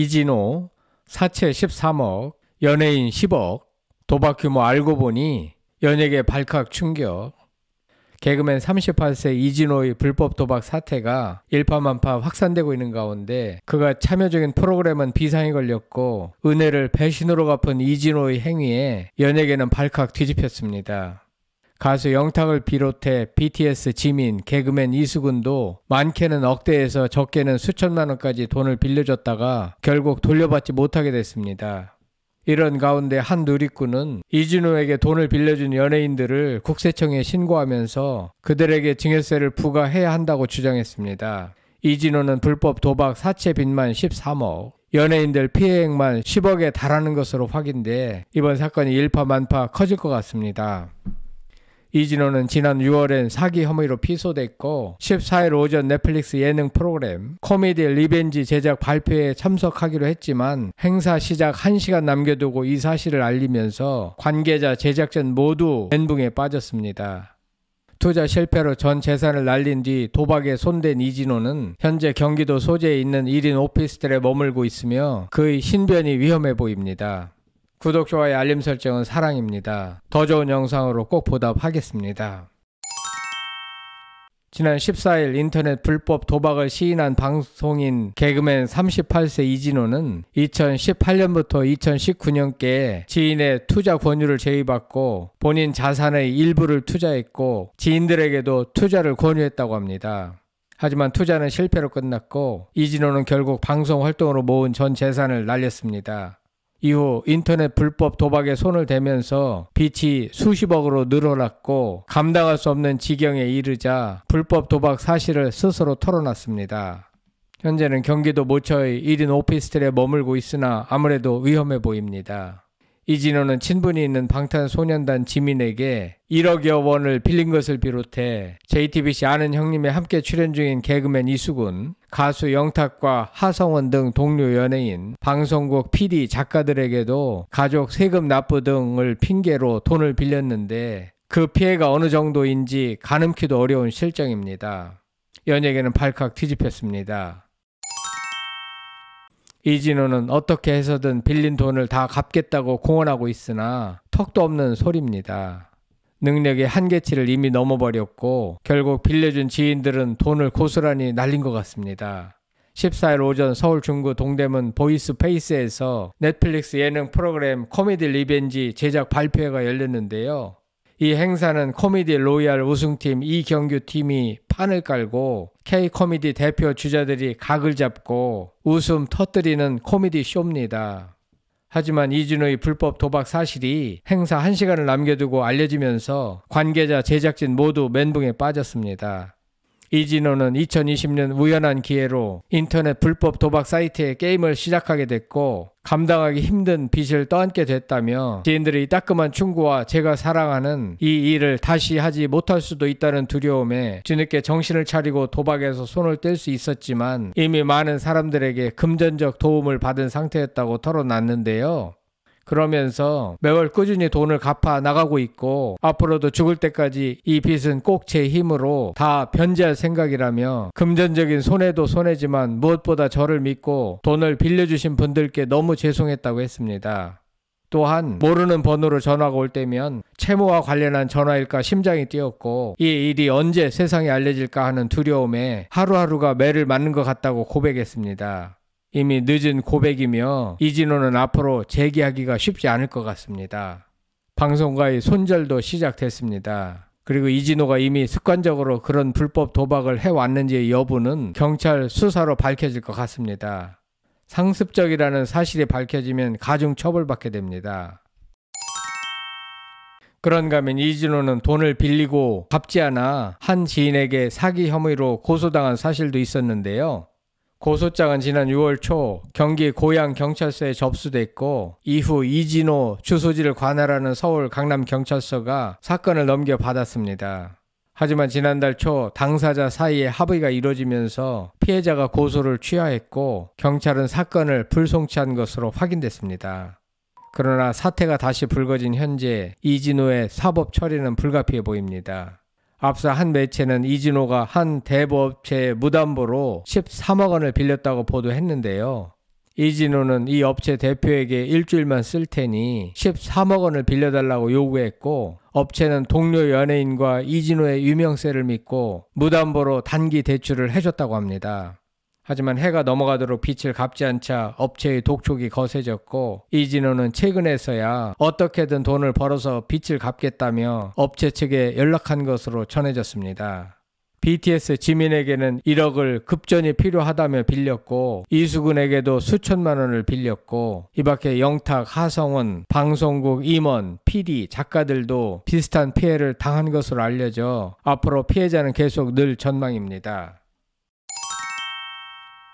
이진호, 사채 13억, 연예인 10억, 도박 규모 알고 보니 연예계 발칵 충격, 개그맨 38세 이진호의 불법 도박 사태가 일파만파 확산되고 있는 가운데 그가 참여 적인 프로그램은 비상이 걸렸고 은혜를 배신으로 갚은 이진호의 행위에 연예계는 발칵 뒤집혔습니다. 가수 영탁을 비롯해 BTS 지민, 개그맨 이수근도 많게는 억대에서 적게는 수천만 원까지 돈을 빌려줬다가 결국 돌려받지 못하게 됐습니다. 이런 가운데 한 누리꾼은 이진우에게 돈을 빌려준 연예인들을 국세청에 신고하면서 그들에게 증여세를 부과해야 한다고 주장했습니다. 이진우는 불법 도박 사채 빚만 13억, 연예인들 피해액만 10억에 달하는 것으로 확인돼 이번 사건이 일파만파 커질 것 같습니다. 이진호는 지난 6월엔 사기 혐의로 피소됐고 14일 오전 넷플릭스 예능 프로그램 코미디 리벤지 제작 발표에 참석하기로 했지만 행사 시작 1시간 남겨두고 이 사실을 알리면서 관계자 제작진 모두 멘붕에 빠졌습니다. 투자 실패로 전 재산을 날린 뒤 도박에 손댄 이진호는 현재 경기도 소재에 있는 1인 오피스텔에 머물고 있으며 그의 신변이 위험해 보입니다. 구독, 좋아요, 알림 설정은 사랑입니다. 더 좋은 영상으로 꼭 보답하겠습니다. 지난 14일 인터넷 불법 도박을 시인한 방송인 개그맨 38세 이진호는 2018년부터 2019년께 지인의 투자 권유를 제의받고 본인 자산의 일부를 투자했고 지인들에게도 투자를 권유했다고 합니다. 하지만 투자는 실패로 끝났고 이진호는 결국 방송 활동으로 모은 전 재산을 날렸습니다. 이후 인터넷 불법 도박에 손을 대면서 빚이 수십억으로 늘어났고 감당할 수 없는 지경에 이르자 불법 도박 사실을 스스로 털어놨습니다. 현재는 경기도 모처의 1인 오피스텔에 머물고 있으나 아무래도 위험해 보입니다. 이진호는 친분이 있는 방탄소년단 지민에게 1억여 원을 빌린 것을 비롯해 JTBC 아는 형님에 함께 출연 중인 개그맨 이수근, 가수 영탁과 하성원 등 동료 연예인, 방송국 PD 작가들에게도 가족 세금 납부 등을 핑계로 돈을 빌렸는데 그 피해가 어느 정도인지 가늠키도 어려운 실정입니다. 연예계는 발칵 뒤집혔습니다. 이진호는 어떻게 해서든 빌린 돈을 다 갚겠다고 공언하고 있으나 턱도 없는 소리입니다. 능력의 한계치를 이미 넘어버렸고 결국 빌려준 지인들은 돈을 고스란히 날린 것 같습니다. 14일 오전 서울 중구 동대문 보이스페이스에서 넷플릭스 예능 프로그램 코미디 리벤지 제작 발표회가 열렸는데요. 이 행사는 코미디 로얄 우승팀 이경규 팀이 판을 깔고 K 코미디 대표 주자들이 각을 잡고 웃음 터뜨리는 코미디 쇼입니다. 하지만 이준의 진 불법 도박 사실이 행사 1시간을 남겨두고 알려지면서 관계자 제작진 모두 멘붕에 빠졌습니다. 이진호는 2020년 우연한 기회로 인터넷 불법 도박 사이트에 게임을 시작하게 됐고 감당하기 힘든 빚을 떠안게 됐다며 지인들의 따끔한 충고와 제가 사랑하는 이 일을 다시 하지 못할 수도 있다는 두려움에 뒤늦게 정신을 차리고 도박에서 손을 뗄 수 있었지만 이미 많은 사람들에게 금전적 도움을 받은 상태였다고 털어놨는데요. 그러면서 매월 꾸준히 돈을 갚아 나가고 있고 앞으로도 죽을 때까지 이 빚은 꼭 제 힘으로 다 변제할 생각이라며 금전적인 손해도 손해지만 무엇보다 저를 믿고 돈을 빌려주신 분들께 너무 죄송했다고 했습니다. 또한 모르는 번호로 전화가 올 때면 채무와 관련한 전화일까 심장이 뛰었고 이 일이 언제 세상에 알려질까 하는 두려움에 하루하루가 매를 맞는 것 같다고 고백했습니다. 이미 늦은 고백이며 이 진호는 앞으로 재기하기가 쉽지 않을 것 같습니다. 방송과의 손절도 시작됐습니다. 그리고 이진호가 이미 습관적으로 그런 불법 도박을 해왔는지의 여부는 경찰 수사로 밝혀질 것 같습니다. 상습적이라는 사실이 밝혀지면 가중 처벌받게 됩니다. 그런가 하면 이진호는 돈을 빌리고 갚지 않아 한 지인에게 사기 혐의로 고소당한 사실도 있었는데요. 고소장은 지난 6월 초 경기 고양 경찰서에 접수됐고 이후 이진호 주소지를 관할하는 서울 강남 경찰서가 사건을 넘겨 받았습니다. 하지만 지난달 초 당사자 사이에 합의가 이뤄지면서 피해자가 고소를 취하했고 경찰은 사건을 불송치한 것으로 확인됐습니다. 그러나 사태가 다시 불거진 현재 이진호의 사법 처리는 불가피해 보입니다. 앞서 한 매체는 이진호가 한 대부업체의 무담보로 13억 원을 빌렸다고 보도했는데요. 이진호는 이 업체 대표에게 일주일만 쓸 테니 13억 원을 빌려달라고 요구했고 업체는 동료 연예인과 이진호의 유명세를 믿고 무담보로 단기 대출을 해줬다고 합니다. 하지만 해가 넘어가도록 빛을 갚지 않자 업체의 독촉이 거세졌고 이진호는 최근에서야 어떻게든 돈을 벌어서 빛을 갚겠다며 업체 측에 연락한 것으로 전해졌습니다. BTS 지민에게는 1억을 급전이 필요하다며 빌렸고 이수근에게도 수천만 원을 빌렸고 이밖에 영탁, 하성원, 방송국 임원, PD, 작가들도 비슷한 피해를 당한 것으로 알려져 앞으로 피해자는 계속 늘 전망입니다.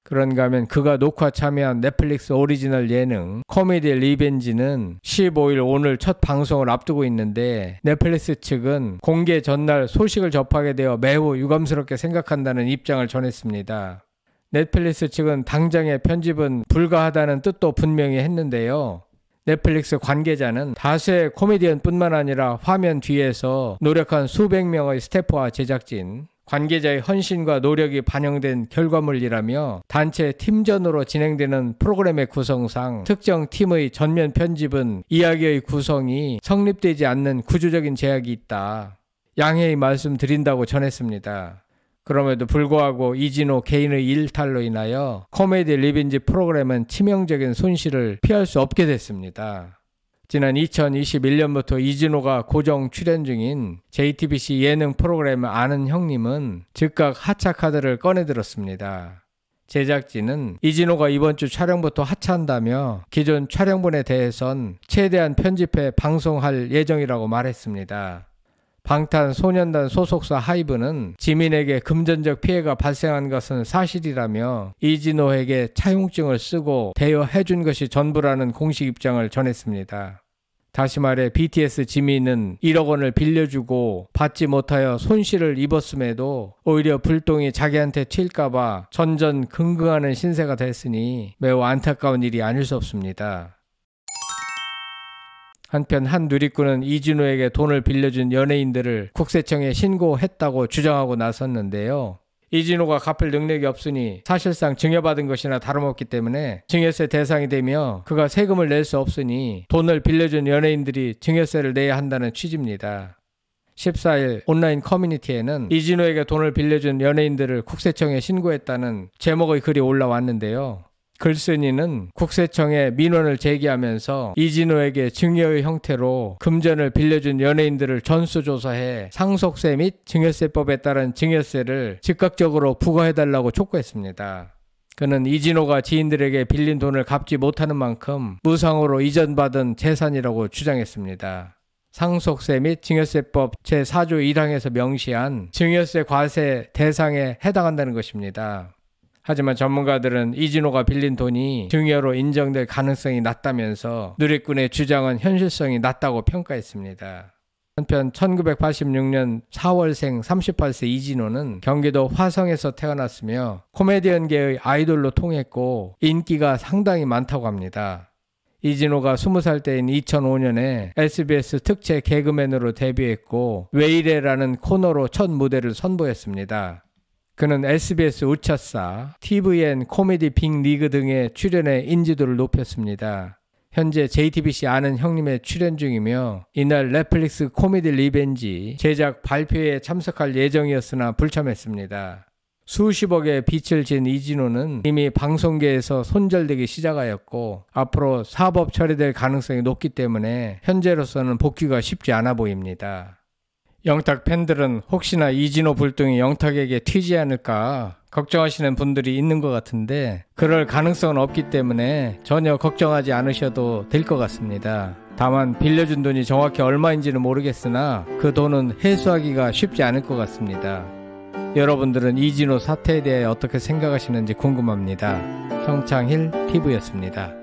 그런가 하면 그가 녹화 참여한 넷플릭스 오리지널 예능 코미디 리벤지는 15일 오늘 첫 방송을 앞두고 있는데 넷플릭스 측은 공개 전날 소식을 접하게 되어 매우 유감스럽게 생각한다는 입장을 전했습니다. 넷플릭스 측은 당장의 편집은 불가하다는 뜻도 분명히 했는데요. 넷플릭스 관계자는 다수의 코미디언뿐만 아니라 화면 뒤에서 노력한 수백 명의 스태프와 제작진, 관계자의 헌신과 노력이 반영된 결과물이라며 단체 팀전으로 진행되는 프로그램의 구성상 특정 팀의 전면 편집은 이야기의 구성이 성립되지 않는 구조적인 제약이 있다. 양해의 말씀 드린다고 전했습니다. 그럼에도 불구하고 이진호 개인의 일탈로 인하여 코미디 리빈지 프로그램은 치명적인 손실을 피할 수 없게 됐습니다. 지난 2021년부터 이진호가 고정 출연 중인 JTBC 예능 프로그램 아는 형님은 즉각 하차 카드를 꺼내들었습니다. 제작진은 이진호가 이번 주 촬영부터 하차한다며 기존 촬영분에 대해선 최대한 편집해 방송할 예정이라고 말했습니다. 방탄소년단 소속사 하이브는 지민에게 금전적 피해가 발생한 것은 사실이라며 이진호에게 차용증을 쓰고 대여해준 것이 전부라는 공식 입장을 전했습니다. 다시 말해 BTS 지민은 1억 원을 빌려주고 받지 못하여 손실을 입었음에도 오히려 불똥이 자기한테 튈까봐 전전긍긍하는 신세가 됐으니 매우 안타까운 일이 아닐 수 없습니다. 한편 한 누리꾼은 이진우에게 돈을 빌려준 연예인들을 국세청에 신고했다고 주장하고 나섰는데요. 이진호가 갚을 능력이 없으니 사실상 증여받은 것이나 다름없기 때문에 증여세 대상이 되며 그가 세금을 낼 수 없으니 돈을 빌려준 연예인들이 증여세를 내야 한다는 취지입니다. 14일 온라인 커뮤니티에는 이진호에게 돈을 빌려준 연예인들을 국세청에 신고했다는 제목의 글이 올라왔는데요. 글쓴이는 국세청에 민원을 제기하면서 이진호에게 증여의 형태로 금전을 빌려준 연예인들을 전수조사해 상속세 및 증여세법에 따른 증여세를 즉각적으로 부과해달라고 촉구했습니다. 그는 이진호가 지인들에게 빌린 돈을 갚지 못하는 만큼 무상으로 이전받은 재산이라고 주장했습니다. 상속세 및 증여세법 제4조 1항에서 명시한 증여세 과세 대상에 해당한다는 것입니다. 하지만 전문가들은 이진호가 빌린 돈이 증여로 인정될 가능성이 낮다면서 누리꾼의 주장은 현실성이 낮다고 평가했습니다. 한편 1986년 4월생 38세 이진호는 경기도 화성에서 태어났으며 코미디언계의 아이돌로 통했고 인기가 상당히 많다고 합니다. 이진호가 20살 때인 2005년에 SBS 특채 개그맨으로 데뷔했고 왜 이래라는 코너로 첫 무대를 선보였습니다. 그는 SBS 우차사, TVN 코미디 빅리그 등의 출연에 인지도를 높였습니다. 현재 JTBC 아는 형님의 출연 중이며 이날 넷플릭스 코미디 리벤지 제작 발표에 회 참석할 예정이었으나 불참했습니다. 수십억의 빚을 진 이진호는 이미 방송계에서 손절되기 시작하였고 앞으로 사법 처리될 가능성이 높기 때문에 현재로서는 복귀가 쉽지 않아 보입니다. 영탁 팬들은 혹시나 이진호 불똥이 영탁에게 튀지 않을까 걱정하시는 분들이 있는 것 같은데 그럴 가능성은 없기 때문에 전혀 걱정하지 않으셔도 될 것 같습니다. 다만 빌려준 돈이 정확히 얼마인지는 모르겠으나 그 돈은 회수하기가 쉽지 않을 것 같습니다. 여러분들은 이진호 사태에 대해 어떻게 생각하시는지 궁금합니다. 성창일 TV였습니다.